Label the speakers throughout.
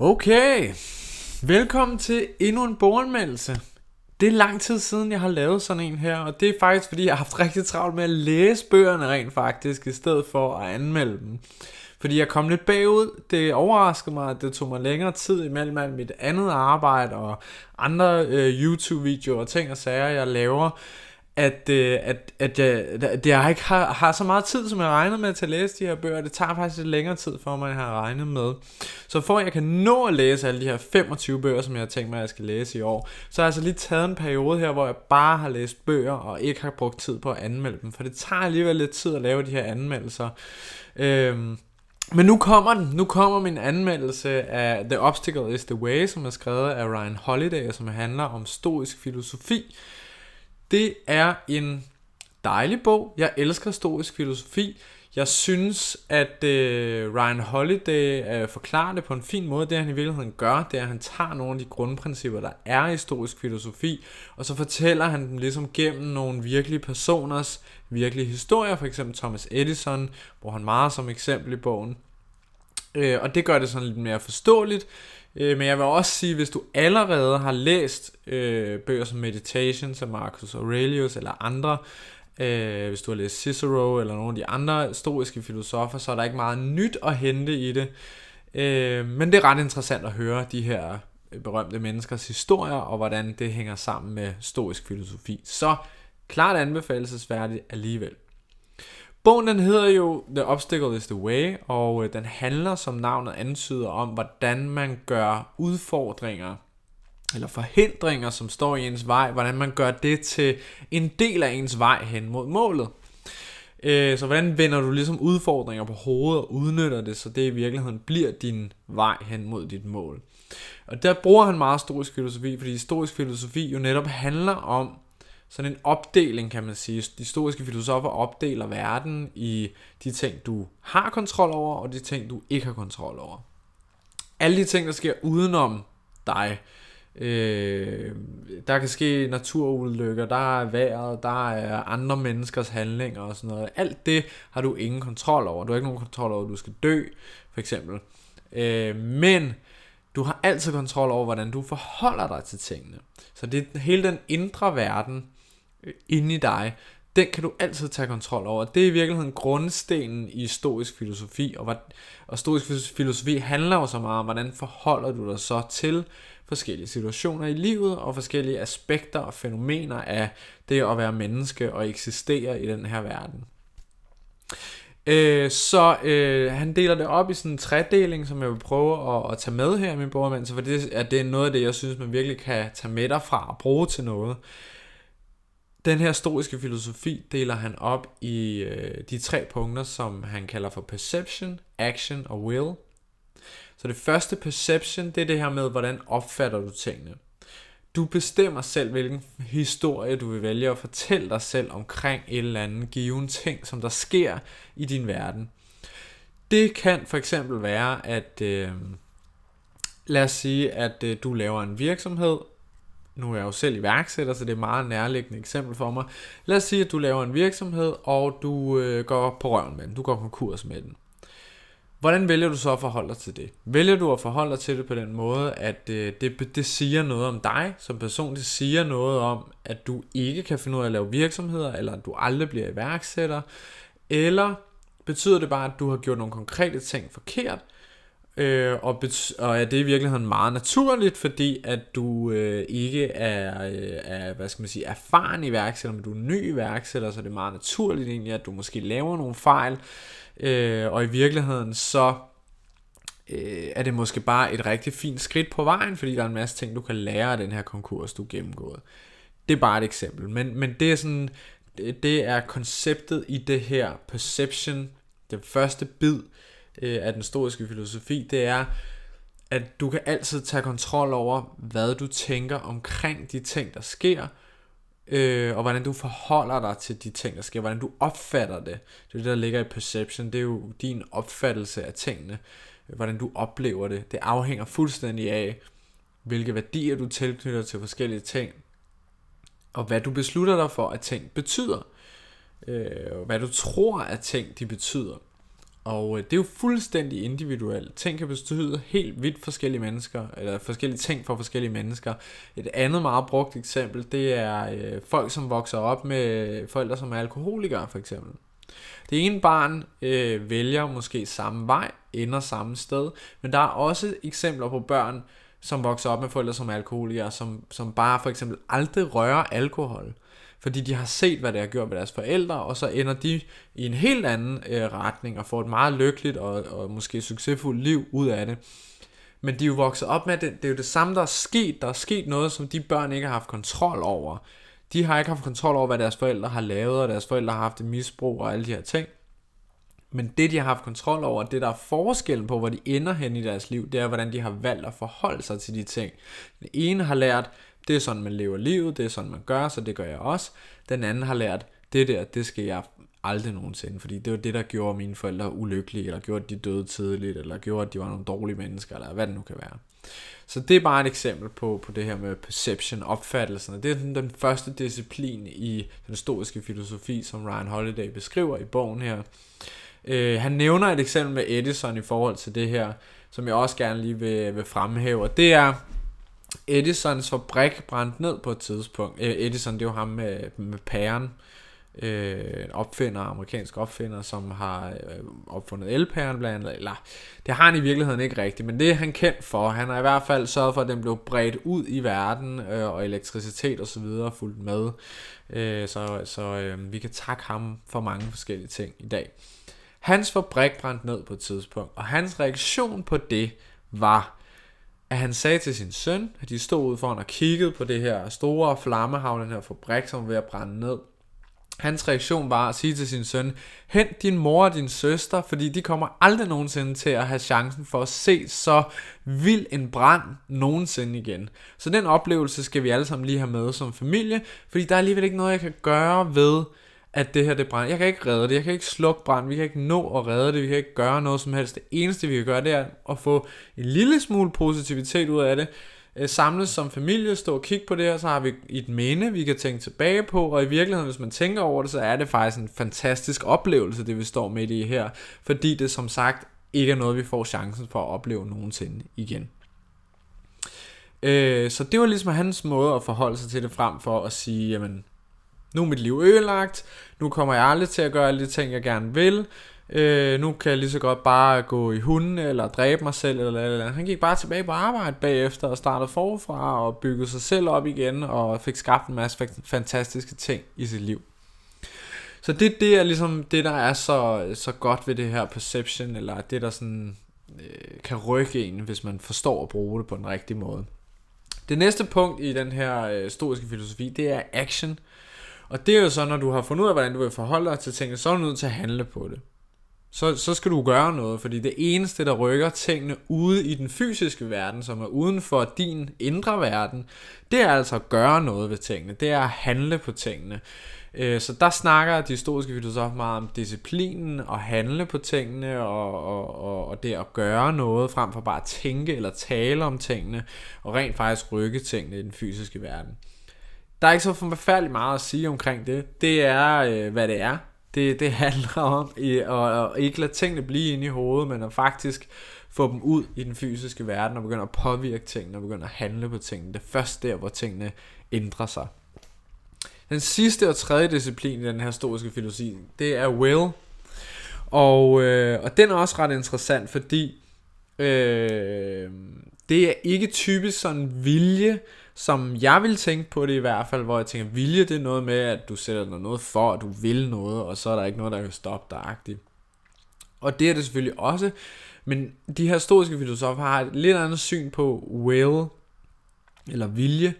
Speaker 1: Okay, velkommen til endnu en boganmeldelse. Det er lang tid siden, jeg har lavet sådan en her, og det er faktisk, fordi jeg har haft rigtig travlt med at læse bøgerne rent faktisk, i stedet for at anmelde dem. Fordi jeg kom lidt bagud, det overraskede mig, at det tog mig længere tid imellem alt mit andet arbejde og andre øh, YouTube-videoer og ting og sager, jeg laver at, øh, at, at jeg, at jeg ikke har, har så meget tid, som jeg regnede med til at læse de her bøger. Det tager faktisk lidt længere tid for mig, end jeg har regnet med. Så for at jeg kan nå at læse alle de her 25 bøger, som jeg har tænkt mig, at jeg skal læse i år, så har jeg altså lige taget en periode her, hvor jeg bare har læst bøger og ikke har brugt tid på at anmelde dem. For det tager alligevel lidt tid at lave de her anmeldelser. Øhm, men nu kommer den. Nu kommer min anmeldelse af The Obstacle is the Way, som er skrevet af Ryan Holiday, som handler om stoisk filosofi. Det er en dejlig bog. Jeg elsker historisk filosofi. Jeg synes, at øh, Ryan Holiday øh, forklarer det på en fin måde. Det han i virkeligheden gør, det er, at han tager nogle af de grundprincipper, der er i historisk filosofi, og så fortæller han dem ligesom gennem nogle virkelige personers virkelige historier, for eksempel Thomas Edison, hvor han meget som eksempel i bogen. Øh, og det gør det sådan lidt mere forståeligt. Øh, men jeg vil også sige, hvis du allerede har læst øh, bøger som Meditation af Marcus Aurelius eller andre, øh, hvis du har læst Cicero eller nogle af de andre stoiske filosofer, så er der ikke meget nyt at hente i det. Øh, men det er ret interessant at høre de her øh, berømte menneskers historier, og hvordan det hænger sammen med stoisk filosofi. Så klart anbefalesværdigt alligevel. Bogen den hedder jo The Obstacle is the Way, og øh, den handler, som navnet antyder, om hvordan man gør udfordringer eller forhindringer, som står i ens vej, hvordan man gør det til en del af ens vej hen mod målet. Øh, så hvordan vender du ligesom udfordringer på hovedet og udnytter det, så det i virkeligheden bliver din vej hen mod dit mål. Og der bruger han meget historisk filosofi, fordi historisk filosofi jo netop handler om, sådan en opdeling, kan man sige. De historiske filosofer opdeler verden i de ting, du har kontrol over, og de ting, du ikke har kontrol over. Alle de ting, der sker udenom dig. Øh, der kan ske naturulykker, der er vejret, der er andre menneskers handlinger og sådan noget. Alt det har du ingen kontrol over. Du har ikke nogen kontrol over, at du skal dø, for eksempel. Øh, men du har altid kontrol over, hvordan du forholder dig til tingene. Så det er hele den indre verden, Øh, inde i dig, den kan du altid tage kontrol over. Det er i virkeligheden grundstenen i stoisk filosofi, og, hvad, og stoisk filosofi handler jo så meget om, hvordan forholder du dig så til forskellige situationer i livet, og forskellige aspekter og fænomener af det at være menneske og eksistere i den her verden. Øh, så øh, han deler det op i sådan en tredeling, som jeg vil prøve at, at tage med her i min bogomvendelse, for det, er, det er noget af det, jeg synes, man virkelig kan tage med dig fra og bruge til noget. Øh, den her stoiske filosofi deler han op i øh, de tre punkter, som han kalder for perception, action og will. Så det første perception, det er det her med, hvordan opfatter du tingene. Du bestemmer selv, hvilken historie du vil vælge at fortælle dig selv omkring et eller andet given ting, som der sker i din verden. Det kan for eksempel være, at øh, lad os sige, at øh, du laver en virksomhed, nu er jeg jo selv iværksætter, så det er et meget nærliggende eksempel for mig. Lad os sige, at du laver en virksomhed, og du øh, går på røven med den, du går konkurs med den. Hvordan vælger du så at forholde dig til det? Vælger du at forholde dig til det på den måde, at øh, det, det siger noget om dig som person, det siger noget om, at du ikke kan finde ud af at lave virksomheder, eller at du aldrig bliver iværksætter, eller betyder det bare, at du har gjort nogle konkrete ting forkert, Øh, og, og er det i virkeligheden meget naturligt, fordi at du øh, ikke er, øh, er, hvad skal man sige, erfaren iværksætter, men du er ny iværksætter, så det er meget naturligt egentlig, at du måske laver nogle fejl, øh, og i virkeligheden så øh, er det måske bare et rigtig fint skridt på vejen, fordi der er en masse ting, du kan lære af den her konkurs, du er gennemgået. Det er bare et eksempel, men, men det er sådan, det er konceptet i det her perception, den første bid, øh, øh, af den stoiske filosofi, det er, at du kan altid tage kontrol over, hvad du tænker omkring de ting, der sker, øh, og hvordan du forholder dig til de ting, der sker, hvordan du opfatter det. Det er det, der ligger i perception, det er jo din opfattelse af tingene, hvordan du oplever det. Det afhænger fuldstændig af, hvilke værdier du tilknytter til forskellige ting, og hvad du beslutter dig for, at ting betyder, øh, og hvad du tror, at ting de betyder. Og øh, det er jo fuldstændig individuelt. Ting kan betyde helt vidt forskellige mennesker, eller forskellige ting for forskellige mennesker. Et andet meget brugt eksempel, det er øh, folk, som vokser op med forældre, som er alkoholikere for eksempel. Det ene barn øh, vælger måske samme vej, ender samme sted, men der er også eksempler på børn, som vokser op med forældre, som er alkoholikere, som, som bare for eksempel aldrig rører alkohol fordi de har set, hvad det har gjort med deres forældre, og så ender de i en helt anden øh, retning og får et meget lykkeligt og, og måske succesfuldt liv ud af det. Men de er jo vokset op med, det, det er jo det samme, der er sket. Der er sket noget, som de børn ikke har haft kontrol over. De har ikke haft kontrol over, hvad deres forældre har lavet, og deres forældre har haft et misbrug og alle de her ting. Men det, de har haft kontrol over, det der er forskellen på, hvor de ender hen i deres liv, det er, hvordan de har valgt at forholde sig til de ting. Den ene har lært, det er sådan, man lever livet, det er sådan, man gør, så det gør jeg også. Den anden har lært, det der, det skal jeg aldrig nogensinde, fordi det var det, der gjorde mine forældre ulykkelige, eller gjorde, at de døde tidligt, eller gjorde, at de var nogle dårlige mennesker, eller hvad det nu kan være. Så det er bare et eksempel på, på det her med perception, opfattelsen. Det er den, den første disciplin i den stoiske filosofi, som Ryan Holiday beskriver i bogen her. Øh, han nævner et eksempel med Edison i forhold til det her, som jeg også gerne lige vil, vil fremhæve, og det er, Edisons fabrik brændte ned på et tidspunkt. Øh, Edison, det er jo ham med, med pæren. Øh, opfinder, amerikansk opfinder, som har øh, opfundet elpæren blandt andet. Eller, det har han i virkeligheden ikke rigtigt, men det er han kendt for. Han har i hvert fald sørget for, at den blev bredt ud i verden, øh, og elektricitet osv. Og fulgt med. Øh, så så øh, vi kan takke ham for mange forskellige ting i dag. Hans fabrik brændte ned på et tidspunkt, og hans reaktion på det var, at han sagde til sin søn, at de stod ude foran og kiggede på det her store flammehav, den her fabrik, som var ved at brænde ned. Hans reaktion var at sige til sin søn, hent din mor og din søster, fordi de kommer aldrig nogensinde til at have chancen for at se så vild en brand nogensinde igen. Så den oplevelse skal vi alle sammen lige have med som familie, fordi der er alligevel ikke noget, jeg kan gøre ved, at det her det brænder. Jeg kan ikke redde det, jeg kan ikke slukke brand, vi kan ikke nå at redde det, vi kan ikke gøre noget som helst. Det eneste vi kan gøre, det er at få en lille smule positivitet ud af det, øh, samles som familie, stå og kigge på det her, så har vi et minde, vi kan tænke tilbage på, og i virkeligheden, hvis man tænker over det, så er det faktisk en fantastisk oplevelse, det vi står midt i her, fordi det som sagt ikke er noget, vi får chancen for at opleve nogensinde igen. Øh, så det var ligesom hans måde at forholde sig til det frem for at sige, jamen, nu er mit liv ødelagt, nu kommer jeg aldrig til at gøre alle de ting, jeg gerne vil, øh, nu kan jeg lige så godt bare gå i hunden, eller dræbe mig selv, eller, eller, eller. Han gik bare tilbage på arbejde bagefter, og startede forfra, og byggede sig selv op igen, og fik skabt en masse fantastiske ting i sit liv. Så det, det er ligesom det, der er så, så godt ved det her perception, eller det, der sådan, øh, kan rykke en, hvis man forstår at bruge det på den rigtige måde. Det næste punkt i den her øh, stoiske filosofi, det er action. Øh, og det er jo så, når du har fundet ud af, hvordan du vil forholde dig til tingene, så er du nødt til at handle på det. Så, så skal du gøre noget, fordi det eneste, der rykker tingene ude i den fysiske verden, som er uden for din indre verden, det er altså at gøre noget ved tingene. Det er at handle på tingene. Øh, så der snakker de historiske filosofer meget om disciplinen og handle på tingene og, og, og, det at gøre noget frem for bare at tænke eller tale om tingene og rent faktisk rykke tingene i den fysiske verden. Der er ikke så forfærdeligt meget at sige omkring det. Det er, øh, hvad det er. Det, det handler om at, at ikke lade tingene blive inde i hovedet, men at faktisk få dem ud i den fysiske verden og begynde at påvirke tingene og begynde at handle på tingene. Det er først der, hvor tingene ændrer sig. Den sidste og tredje disciplin i den her historiske filosofi, det er will. Og, øh, og den er også ret interessant, fordi øh, det er ikke typisk sådan vilje, som jeg vil tænke på det i hvert fald, hvor jeg tænker, vilje det er noget med, at du sætter dig noget for, at du vil noget, og så er der ikke noget, der kan stoppe dig. -agtigt. Og det er det selvfølgelig også, men de her stoiske filosofer har et lidt andet syn på will, eller vilje,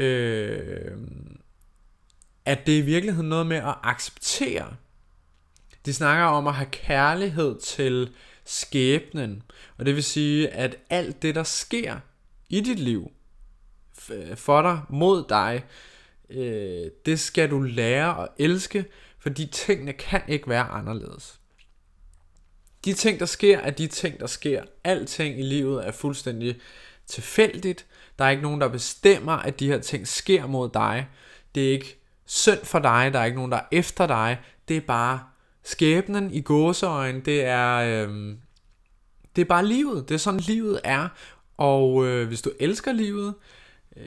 Speaker 1: øh, at det er i virkeligheden noget med at acceptere. De snakker om at have kærlighed til skæbnen, og det vil sige, at alt det, der sker i dit liv, Øh, for dig, mod dig, øh, det skal du lære at elske, fordi tingene kan ikke være anderledes. De ting, der sker, er de ting, der sker. Alting i livet er fuldstændig tilfældigt. Der er ikke nogen, der bestemmer, at de her ting sker mod dig. Det er ikke synd for dig, der er ikke nogen, der er efter dig. Det er bare skæbnen i gåseøjen. Det er, øh, det er bare livet. Det er sådan, livet er. Og øh, hvis du elsker livet,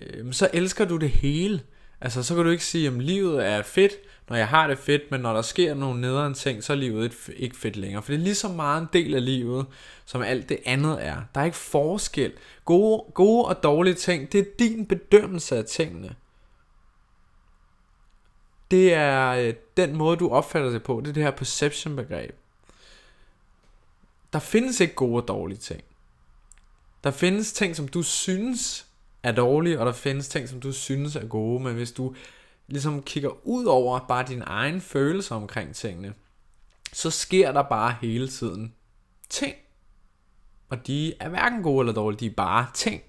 Speaker 1: øh, så elsker du det hele. Altså, så kan du ikke sige, at livet er fedt, når jeg har det fedt, men når der sker nogle nederen ting, så er livet ikke fedt længere. For det er lige så meget en del af livet, som alt det andet er. Der er ikke forskel. Gode, gode og dårlige ting, det er din bedømmelse af tingene. Det er øh, den måde, du opfatter det på. Det er det her perception-begreb. Der findes ikke gode og dårlige ting. Der findes ting, som du synes er dårlige, og der findes ting, som du synes er gode, men hvis du ligesom kigger ud over bare din egen følelse omkring tingene, så sker der bare hele tiden ting. Og de er hverken gode eller dårlige, de er bare ting.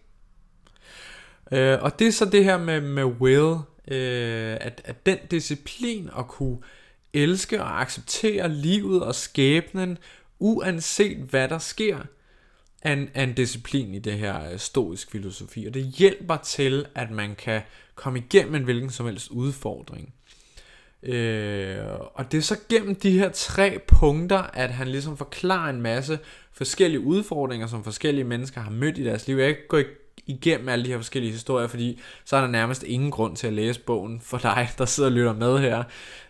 Speaker 1: Øh, og det er så det her med, med will, øh, at, at den disciplin at kunne elske og acceptere livet og skæbnen, uanset hvad der sker, er en, er en disciplin i det her øh, stoisk filosofi, og det hjælper til, at man kan komme igennem en hvilken som helst udfordring. Øh, og det er så gennem de her tre punkter, at han ligesom forklarer en masse forskellige udfordringer, som forskellige mennesker har mødt i deres liv. Jeg kan ikke gå igennem alle de her forskellige historier, fordi så er der nærmest ingen grund til at læse bogen for dig, der sidder og lytter med her.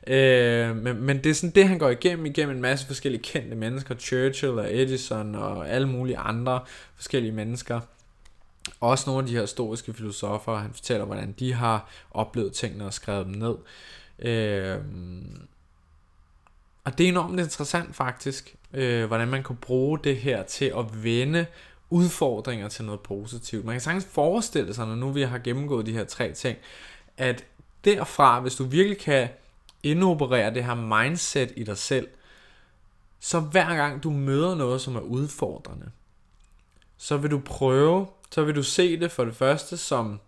Speaker 1: Øh, men, men det er sådan det, han går igennem, igennem en masse forskellige kendte mennesker, Churchill og Edison og alle mulige andre forskellige mennesker. Også nogle af de her historiske filosofer, han fortæller, hvordan de har oplevet tingene og skrevet dem ned. Øh, og det er enormt interessant faktisk, øh, hvordan man kan bruge det her til at vende udfordringer til noget positivt. Man kan sagtens forestille sig, når nu vi har gennemgået de her tre ting, at derfra, hvis du virkelig kan indoperere det her mindset i dig selv, så hver gang du møder noget, som er udfordrende, så vil du prøve, så vil du se det for det første som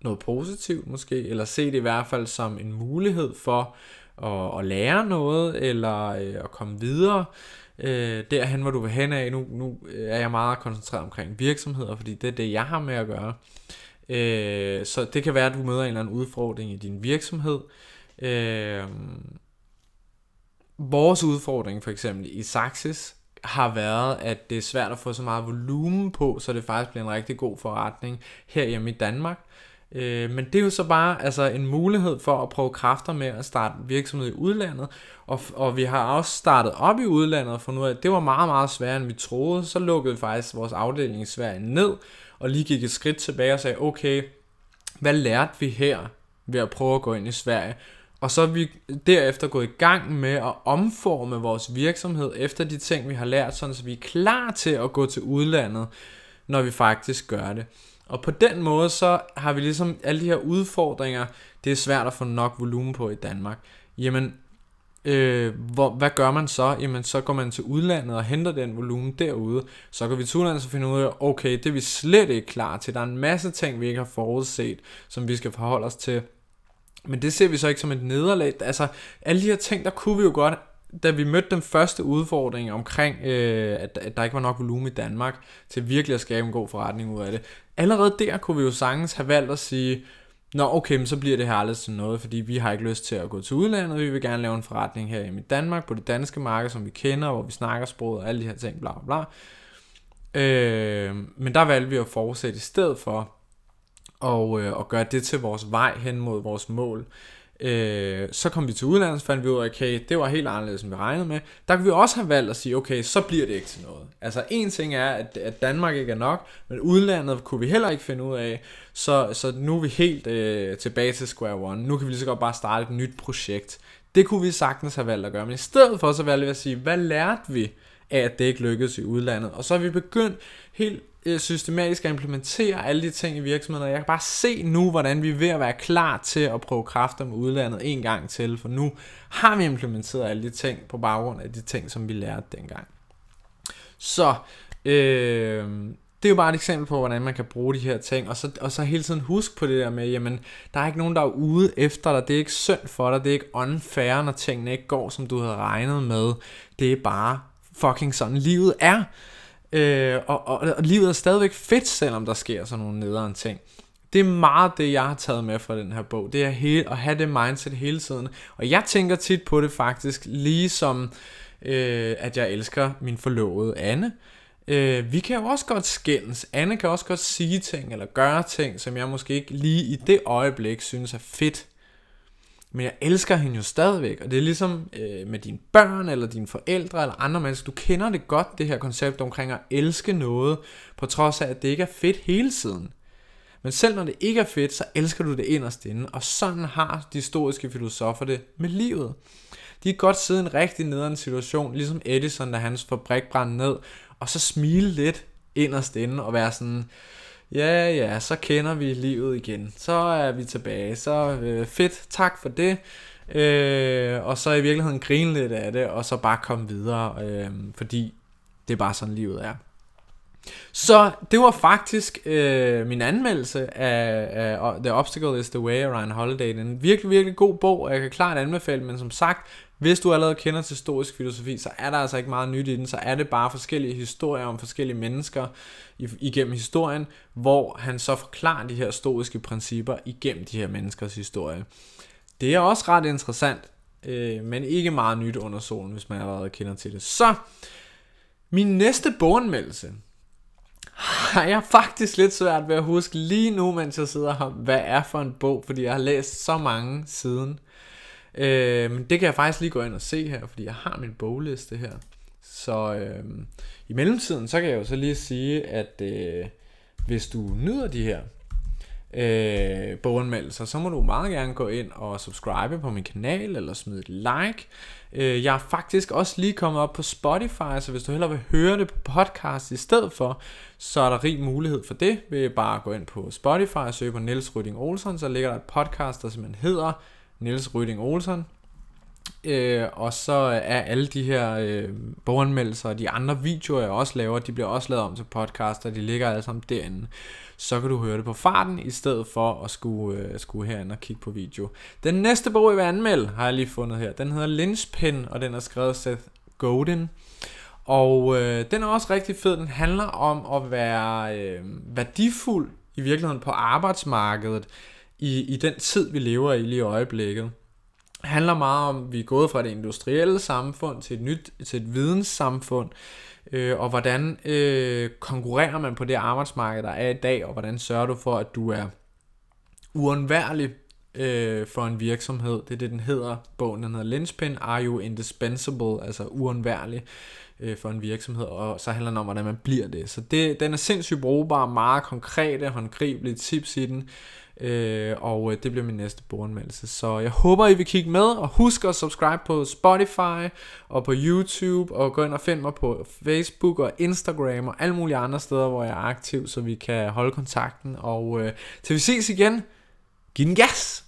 Speaker 1: noget positivt måske, eller se det i hvert fald som en mulighed for at, at lære noget, eller øh, at komme videre, øh, derhen, hvor du vil hen af. Nu, nu er jeg meget koncentreret omkring virksomheder, fordi det er det, jeg har med at gøre. Øh, så det kan være, at du møder en eller anden udfordring i din virksomhed. Øh, vores udfordring for eksempel i Saxis har været, at det er svært at få så meget volumen på, så det faktisk bliver en rigtig god forretning her i Danmark. Øh, men det er jo så bare altså, en mulighed for at prøve kræfter med at starte virksomhed i udlandet, og, og vi har også startet op i udlandet for nu af, det var meget, meget sværere end vi troede, så lukkede vi faktisk vores afdeling i Sverige ned, og lige gik et skridt tilbage og sagde, okay, hvad lærte vi her ved at prøve at gå ind i Sverige? Og så er vi derefter gået i gang med at omforme vores virksomhed efter de ting, vi har lært, sådan så vi er klar til at gå til udlandet, når vi faktisk gør det. Og på den måde, så har vi ligesom alle de her udfordringer, det er svært at få nok volumen på i Danmark. Jamen, øh, hvor, hvad gør man så? Jamen, så går man til udlandet og henter den volumen derude. Så går vi til udlandet og finder ud af, okay, det er vi slet ikke klar til. Der er en masse ting, vi ikke har forudset, som vi skal forholde os til. Men det ser vi så ikke som et nederlag. Altså, alle de her ting, der kunne vi jo godt da vi mødte den første udfordring omkring, øh, at, at der ikke var nok volumen i Danmark til virkelig at skabe en god forretning ud af det, allerede der kunne vi jo sagtens have valgt at sige, Nå okay, men så bliver det her aldrig til noget, fordi vi har ikke lyst til at gå til udlandet, vi vil gerne lave en forretning her i Danmark, på det danske marked, som vi kender, hvor vi snakker sproget og alle de her ting, bla bla bla. Øh, men der valgte vi at fortsætte i stedet for, og, øh, og gøre det til vores vej hen mod vores mål. Øh, så kom vi til udlandet, fandt vi ud af, okay, det var helt anderledes, end vi regnede med. Der kunne vi også have valgt at sige, okay, så bliver det ikke til noget. Altså en ting er, at, at Danmark ikke er nok, men udlandet kunne vi heller ikke finde ud af, så, så nu er vi helt øh, tilbage til square one. Nu kan vi lige så godt bare starte et nyt projekt. Det kunne vi sagtens have valgt at gøre, men i stedet for så valgte vi at sige, hvad lærte vi af, at det ikke lykkedes i udlandet. Og så har vi begyndt helt øh, systematisk at implementere alle de ting i virksomheden, og jeg kan bare se nu, hvordan vi er ved at være klar til at prøve kræfter med udlandet en gang til, for nu har vi implementeret alle de ting på baggrund af de ting, som vi lærte dengang. Så øh, det er jo bare et eksempel på, hvordan man kan bruge de her ting, og så, og så hele tiden huske på det der med, jamen, der er ikke nogen, der er ude efter dig, det er ikke synd for dig, det er ikke unfair, når tingene ikke går, som du havde regnet med, det er bare fucking sådan livet er. Øh, og, og, og livet er stadigvæk fedt, selvom der sker sådan nogle nederen ting. Det er meget det, jeg har taget med fra den her bog. Det er hele, at have det mindset hele tiden. Og jeg tænker tit på det faktisk, ligesom øh, at jeg elsker min forlovede Anne. Øh, vi kan jo også godt skændes. Anne kan også godt sige ting eller gøre ting, som jeg måske ikke lige i det øjeblik synes er fedt. Men jeg elsker hende jo stadigvæk, og det er ligesom øh, med dine børn, eller dine forældre, eller andre mennesker. Du kender det godt, det her koncept omkring at elske noget, på trods af, at det ikke er fedt hele tiden. Men selv når det ikke er fedt, så elsker du det inderst inde, og sådan har de historiske filosofer det med livet. De er godt siden en rigtig nederen situation, ligesom Edison, da hans fabrik brændte ned, og så smile lidt inderst inde og være sådan, øh, Ja, ja, så kender vi livet igen. Så er vi tilbage. Så øh, fedt, tak for det. Øh, og så i virkeligheden grine lidt af det, og så bare komme videre, øh, fordi det er bare sådan livet er. Så det var faktisk øh, min anmeldelse af, af The Obstacle is the Way af Ryan Holiday. En virkelig, virkelig god bog, og jeg kan klart anbefale, men som sagt, hvis du allerede kender til historisk filosofi, så er der altså ikke meget nyt i den, så er det bare forskellige historier om forskellige mennesker igennem historien, hvor han så forklarer de her stoiske principper igennem de her menneskers historie. Det er også ret interessant, øh, men ikke meget nyt under solen, hvis man allerede kender til det. Så, min næste boganmeldelse, har jeg faktisk lidt svært ved at huske lige nu, mens jeg sidder her, hvad er for en bog, fordi jeg har læst så mange siden. Øh, men det kan jeg faktisk lige gå ind og se her, fordi jeg har min bogliste her. Så øh, i mellemtiden, så kan jeg jo så lige sige, at øh, hvis du nyder de her øh, boganmeldelser, så må du meget gerne gå ind og subscribe på min kanal, eller smide et like, Øh, jeg er faktisk også lige kommet op på Spotify, så hvis du hellere vil høre det på podcast i stedet for, så er der rig mulighed for det ved bare at gå ind på Spotify og søge på Niels Rydding Olsen, så ligger der et podcast, der simpelthen hedder Niels Rydding Olsen. Øh, og så er alle de her øh, boganmeldelser og de andre videoer, jeg også laver, de bliver også lavet om til podcast, og de ligger alle sammen derinde. Så kan du høre det på farten, i stedet for at skulle, øh, skulle herinde og kigge på video. Den næste bog, jeg vil anmelde, har jeg lige fundet her. Den hedder Linspin, og den er skrevet af Seth Godin. Og øh, den er også rigtig fed. Den handler om at være øh, værdifuld i virkeligheden på arbejdsmarkedet i, i den tid, vi lever i lige i øjeblikket handler meget om, at vi er gået fra det industrielle samfund til et nyt til et videnssamfund, øh, og hvordan øh, konkurrerer man på det arbejdsmarked, der er i dag, og hvordan sørger du for, at du er uundværlig øh, for en virksomhed. Det er det, den hedder. Bogen den hedder Linspin, Are You Indispensable, altså uundværlig øh, for en virksomhed, og så handler den om, hvordan man bliver det. Så det, den er sindssygt brugbar, meget konkrete, håndgribelige tips i den, Øh, og øh, det bliver min næste boganmeldelse. Så jeg håber, I vil kigge med, og husk at subscribe på Spotify og på YouTube, og gå ind og find mig på Facebook og Instagram og alle mulige andre steder, hvor jeg er aktiv, så vi kan holde kontakten. Og øh, til vi ses igen, giv den gas!